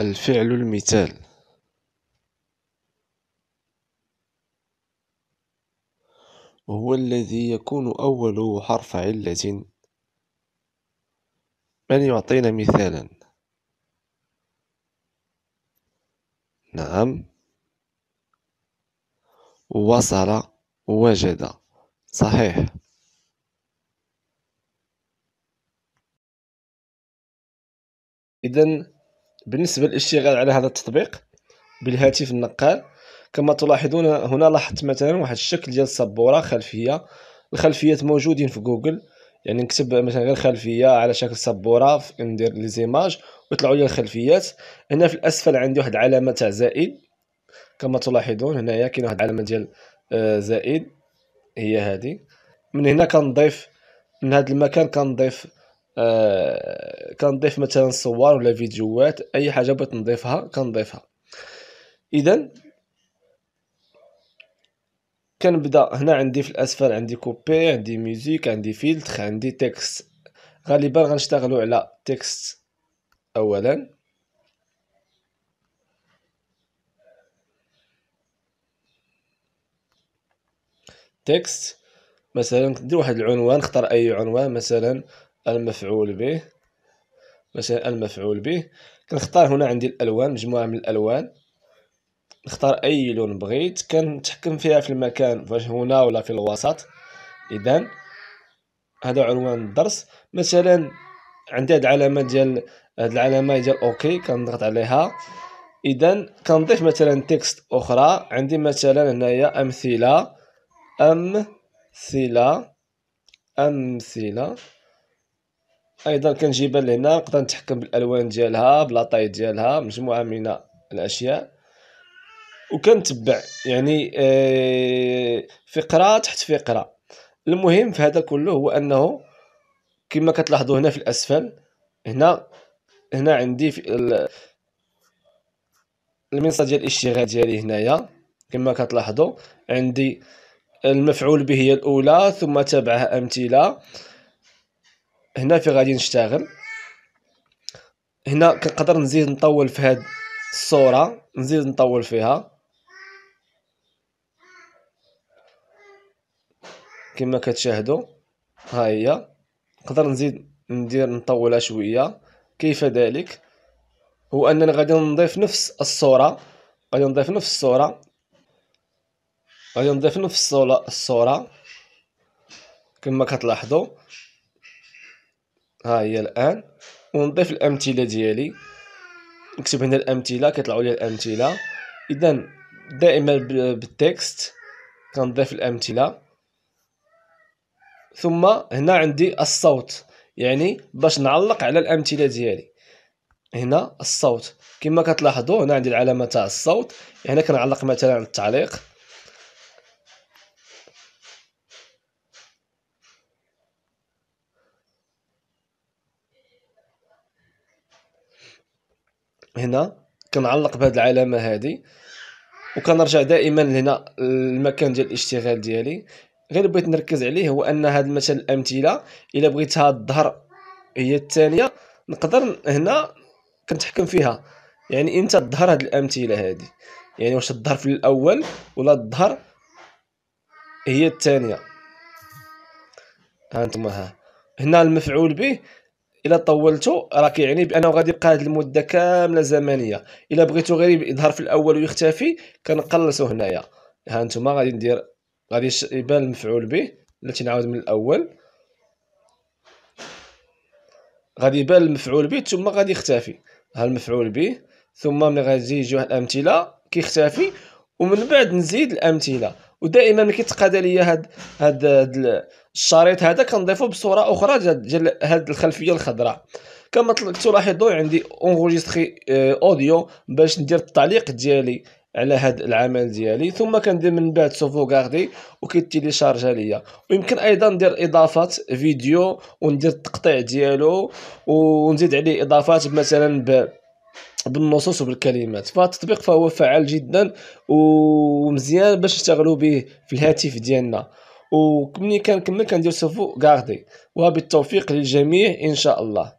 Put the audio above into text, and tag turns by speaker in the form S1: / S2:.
S1: الفعل المثال هو الذي يكون أوله حرف علة من يعطينا مثالا نعم وصل وجد صحيح إذن بالنسبة للاشتغال على هذا التطبيق بالهاتف النقال كما تلاحظون هنا لاحظت مثلا واحد الشكل ديال السبورة خلفية الخلفيات موجودين في جوجل يعني نكتب مثلا غير خلفية على شكل سبورة يعني ندير لي زيماج ويطلعوا لي الخلفيات هنا في الأسفل عندي واحد العلامة تاع زائد كما تلاحظون هنايا كاين واحد العلامة ديال آه، زائد هي هذه من هنا كنضيف من هذا المكان كنضيف آه، كنضيف مثلا صور ولا فيديوهات اي حاجه بغيت نضيفها كنضيفها اذا كنبدا هنا عندي في الاسفل عندي كوبي عندي ميوزيك عندي فيلتر عندي تكست غالبا غنشتغلوا على تكست اولا تكست مثلا ندير واحد العنوان نختار اي عنوان مثلا المفعول به مثلا المفعول به كنختار هنا عندي الالوان مجموعه من الالوان نختار اي لون بغيت كنتحكم فيها في المكان فاش هنا ولا في الوسط اذا هذا عنوان الدرس مثلا عندي هذه العلامه ديال هاد العلامه ديال اوكي كنضغط عليها اذا كنضيف مثلا تكست اخرى عندي مثلا هنايا امثله امثله امثله ايضا كنجيبها لهنا نقدر نتحكم بالالوان ديالها بلاطاي ديالها مجموعه من الاشياء وكنتبع يعني آه، فقره تحت فقره المهم في هذا كله هو انه كما كتلاحظوا هنا في الاسفل هنا هنا عندي في المنصه ديال الاشتغال ديالي هنايا كما كتلاحظوا عندي المفعول به هي الاولى ثم تبعها امثله هنا في غادي نشتغل هنا كنقدر نزيد نطول في هاد الصورة نزيد نطول فيها كما كتشاهدوا ها هي نقدر نزيد ندير نطولها شويه كيف ذلك هو اننا غادي نضيف نفس الصوره غادي نضيف نفس الصوره غادي نضيف نفس الصوره كما كتلاحظوا ها هي الان ونضيف الامثله ديالي نكتب هنا الامثله كيطلعوا لي الامثله اذا دائما بالتكست كنضيف الامثله ثم هنا عندي الصوت يعني باش نعلق على الامثله ديالي هنا الصوت كما كتلاحظوا هنا عندي العلامه تاع الصوت هنا يعني كنعلق مثلا على التعليق هنا كنعلق بهاد العلامه هذه وكنرجع دائما لهنا المكان ديال الاشتغال ديالي غير بغيت نركز عليه هو ان هاد مثلا الامثله الا بغيتها تظهر هي الثانيه نقدر هنا كنتحكم فيها يعني انت تظهر هاد الامثله هذه يعني واش الظهر في الاول ولا الظهر هي الثانيه ها ها هنا المفعول به الا طولتو راه كيعني بانه غادي يبقى هذه المده كامله زمنيه الا بغيتو غير يظهر في الاول ويختفي كنقلصو هنايا ها نتوما غادي ندير غادي يبان المفعول به التي نعاود من الاول غادي يبان المفعول به ثم غادي يختفي ها المفعول به ثم ملي غادي يجي واحد الامثله كيختفي ومن بعد نزيد الامثله ودائما كيتقاد ليا هاد هاد, الشريط هذا كنضيفو بصوره اخرى ديال هاد الخلفيه الخضراء كما تلاحظوا عندي اونغوجيستري اوديو آه، باش ندير التعليق ديالي على هاد العمل ديالي ثم كندير من بعد سوفوغاردي وكيتيليشارجا ليا ويمكن ايضا ندير اضافات فيديو وندير التقطيع ديالو ونزيد عليه اضافات مثلا ب بالنصوص وبالكلمات فالتطبيق فهو فعال جدا ومزيان باش نشتغلوا به في الهاتف ديالنا وملي كنكمل كندير سوفو غاردي وبالتوفيق للجميع ان شاء الله